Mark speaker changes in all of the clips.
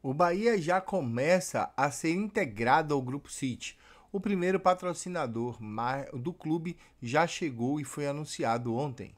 Speaker 1: O Bahia já começa a ser integrado ao Grupo City. O primeiro patrocinador do clube já chegou e foi anunciado ontem.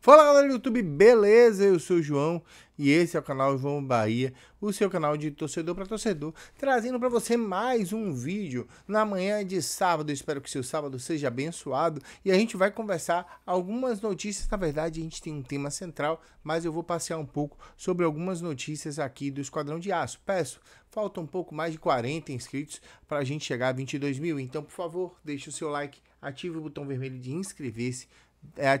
Speaker 1: Fala galera do YouTube, beleza? Eu sou o João e esse é o canal João Bahia, o seu canal de torcedor para torcedor, trazendo para você mais um vídeo na manhã de sábado. Espero que seu sábado seja abençoado e a gente vai conversar algumas notícias. Na verdade, a gente tem um tema central, mas eu vou passear um pouco sobre algumas notícias aqui do Esquadrão de Aço. Peço, falta um pouco mais de 40 inscritos para a gente chegar a 22 mil. Então, por favor, deixe o seu like, ative o botão vermelho de inscrever-se, é,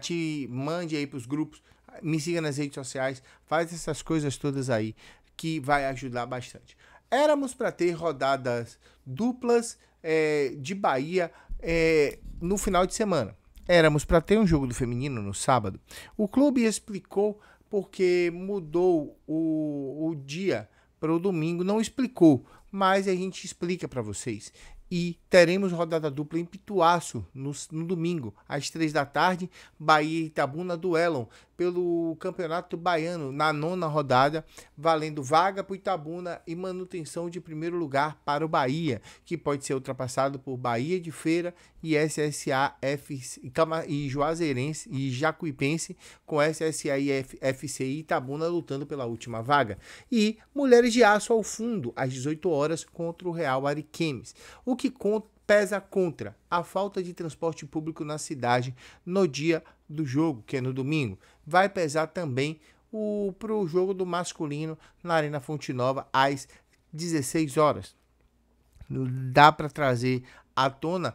Speaker 1: mande aí para os grupos me siga nas redes sociais, faz essas coisas todas aí que vai ajudar bastante. Éramos para ter rodadas duplas é, de Bahia é, no final de semana. Éramos para ter um jogo do feminino no sábado. O clube explicou porque mudou o, o dia para o domingo, não explicou, mas a gente explica para vocês e teremos rodada dupla em Pituaço no, no, domingo, às três da tarde, Bahia e Itabuna duelam pelo Campeonato Baiano na nona rodada, valendo vaga para o Itabuna e manutenção de primeiro lugar para o Bahia, que pode ser ultrapassado por Bahia de Feira e SSA e Juazeirense e Jacuipense, com SSA e FC e Itabuna lutando pela última vaga. E Mulheres de Aço ao fundo, às 18 horas, contra o Real Ariquemes. O que conta pesa contra a falta de transporte público na cidade no dia do jogo, que é no domingo. Vai pesar também para o jogo do masculino na Arena Fonte Nova às 16 horas. Dá para trazer à tona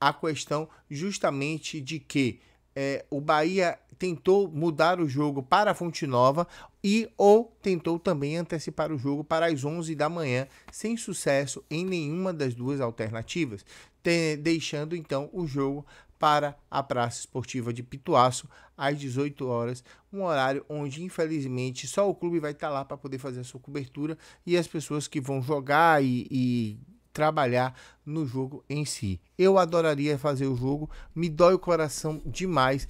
Speaker 1: a questão justamente de que é, o Bahia tentou mudar o jogo para a Fonte Nova e ou tentou também antecipar o jogo para as 11 da manhã, sem sucesso em nenhuma das duas alternativas, te, deixando então o jogo para a Praça Esportiva de Pituaço às 18 horas, um horário onde infelizmente só o clube vai estar tá lá para poder fazer a sua cobertura e as pessoas que vão jogar e, e trabalhar no jogo em si. Eu adoraria fazer o jogo, me dói o coração demais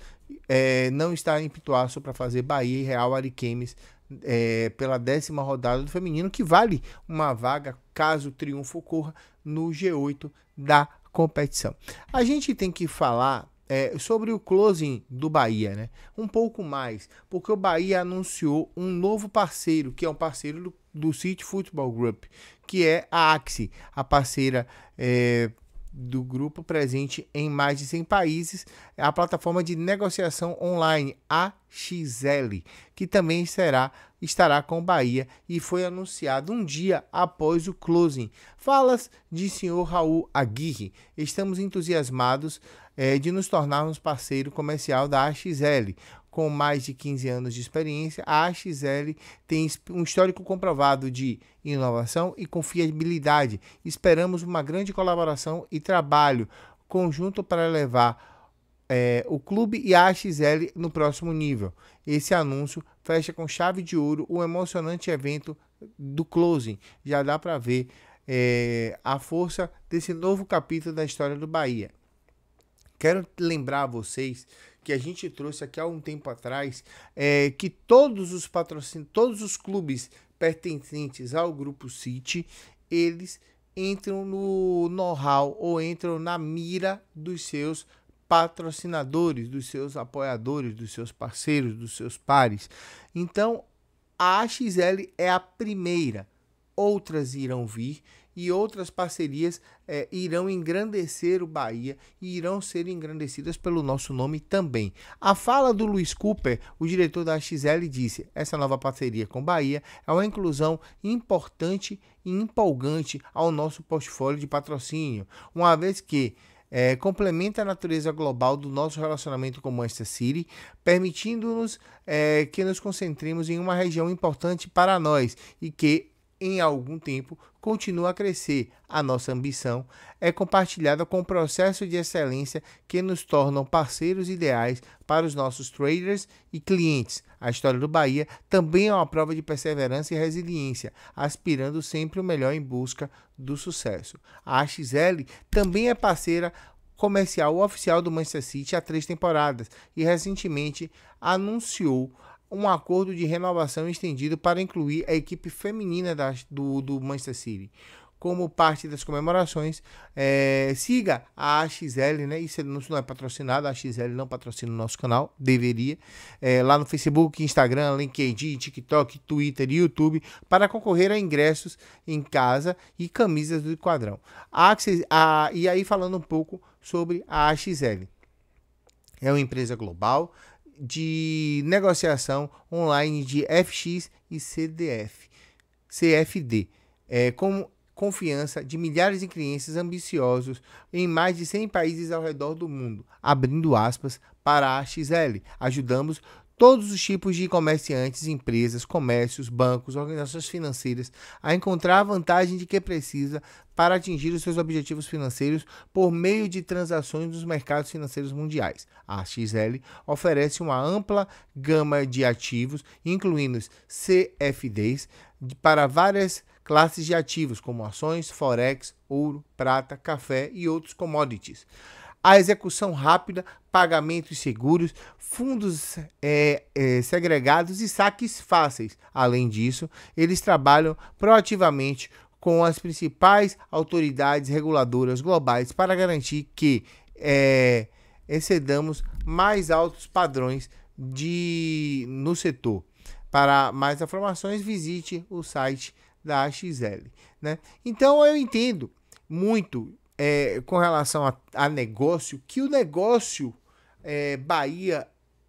Speaker 1: é, não estar em Pituaço para fazer Bahia e Real Ariquemes é, pela décima rodada do feminino, que vale uma vaga, caso o triunfo ocorra, no G8 da competição. A gente tem que falar é, sobre o closing do Bahia, né? Um pouco mais, porque o Bahia anunciou um novo parceiro, que é um parceiro do, do City Football Group, que é a Axi, a parceira é, do grupo presente em mais de 100 países, é a plataforma de negociação online AXL, que também será estará com Bahia e foi anunciado um dia após o closing. Falas de senhor Raul Aguirre. Estamos entusiasmados é, de nos tornarmos parceiro comercial da AXL, com mais de 15 anos de experiência, a AXL tem um histórico comprovado de inovação e confiabilidade. Esperamos uma grande colaboração e trabalho conjunto para levar é, o clube e a AXL no próximo nível. Esse anúncio fecha com chave de ouro o emocionante evento do closing. Já dá para ver é, a força desse novo capítulo da história do Bahia. Quero lembrar a vocês que a gente trouxe aqui há um tempo atrás, é que todos os patrocínios, todos os clubes pertencentes ao grupo City, eles entram no know-how ou entram na mira dos seus patrocinadores, dos seus apoiadores, dos seus parceiros, dos seus pares. Então, a AXL é a primeira. Outras irão vir e outras parcerias é, irão engrandecer o Bahia e irão ser engrandecidas pelo nosso nome também. A fala do Luiz Cooper, o diretor da XL, disse: essa nova parceria com o Bahia é uma inclusão importante e empolgante ao nosso portfólio de patrocínio, uma vez que é, complementa a natureza global do nosso relacionamento com Manchester City, permitindo-nos é, que nos concentremos em uma região importante para nós e que em algum tempo, continua a crescer. A nossa ambição é compartilhada com o processo de excelência que nos tornam parceiros ideais para os nossos traders e clientes. A história do Bahia também é uma prova de perseverança e resiliência, aspirando sempre o melhor em busca do sucesso. A Xl também é parceira comercial oficial do Manchester City há três temporadas e recentemente anunciou um acordo de renovação estendido para incluir a equipe feminina do, do Manchester City. Como parte das comemorações, é, siga a AXL, né? Isso não, é patrocinado, a AXL não patrocina o nosso canal, deveria. É, lá no Facebook, Instagram, LinkedIn, TikTok, Twitter e YouTube, para concorrer a ingressos em casa e camisas do quadrão. A, a, e aí, falando um pouco sobre a AXL. É uma empresa global de negociação online de FX e CDF, CFD, é, com confiança de milhares de clientes ambiciosos em mais de 100 países ao redor do mundo, abrindo aspas para a XL. Ajudamos todos os tipos de comerciantes, empresas, comércios, bancos, organizações financeiras a encontrar a vantagem de que precisa para atingir os seus objetivos financeiros por meio de transações nos mercados financeiros mundiais. A XL oferece uma ampla gama de ativos, incluindo CFDs, para várias classes de ativos, como ações, forex, ouro, prata, café e outros commodities a execução rápida, pagamentos seguros, fundos é, é, segregados e saques fáceis. Além disso, eles trabalham proativamente com as principais autoridades reguladoras globais para garantir que é, excedamos mais altos padrões de no setor. Para mais informações, visite o site da AXL. Né? Então eu entendo muito é, com relação a, a, negócio, que o negócio é, Bahia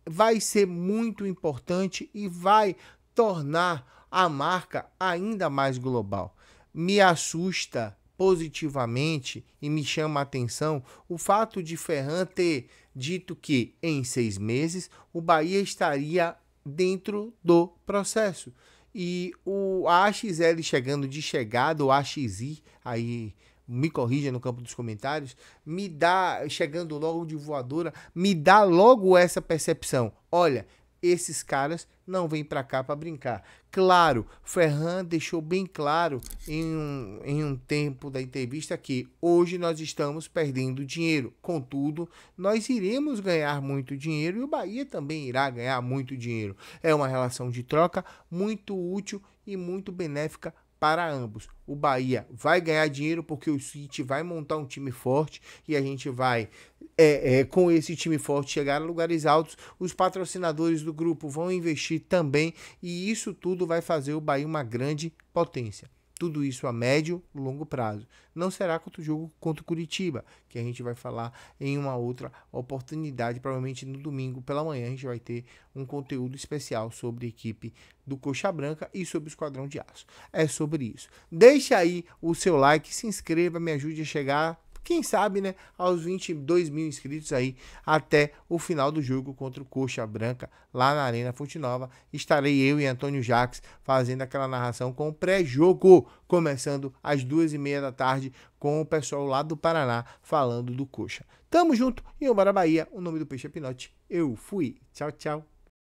Speaker 1: vai ser muito importante e vai tornar a marca ainda mais global. Me assusta positivamente e me chama a atenção o fato de Ferran ter dito que em seis meses o Bahia estaria dentro do processo. E o AXL chegando de chegada, o AXI aí me corrija no campo dos comentários, me dá, chegando logo de voadora, me dá logo essa percepção. Olha, esses caras não vêm para cá para brincar. Claro, Ferran deixou bem claro em um, em um tempo da entrevista que hoje nós estamos perdendo dinheiro. Contudo, nós iremos ganhar muito dinheiro e o Bahia também irá ganhar muito dinheiro. É uma relação de troca muito útil e muito benéfica para ambos. O Bahia vai ganhar dinheiro porque o City vai montar um time forte e a gente vai, é, é, com esse time forte, chegar a lugares altos. Os patrocinadores do grupo vão investir também e isso tudo vai fazer o Bahia uma grande potência. Tudo isso a médio, e longo prazo. Não será contra o jogo contra o Curitiba, que a gente vai falar em uma outra oportunidade, provavelmente no domingo pela manhã a gente vai ter um conteúdo especial sobre a equipe do Coxa Branca e sobre o Esquadrão de Aço. É sobre isso. Deixe aí o seu like, se inscreva, me ajude a chegar quem sabe, né, aos 22 mil inscritos aí até o final do jogo contra o Coxa Branca lá na Arena Fonte Nova. Estarei eu e Antônio Jacques fazendo aquela narração com o pré-jogo, começando às duas e meia da tarde com o pessoal lá do Paraná falando do Coxa. Tamo junto e Bora Bahia, o nome do peixe é Pinote. Eu fui. Tchau, tchau.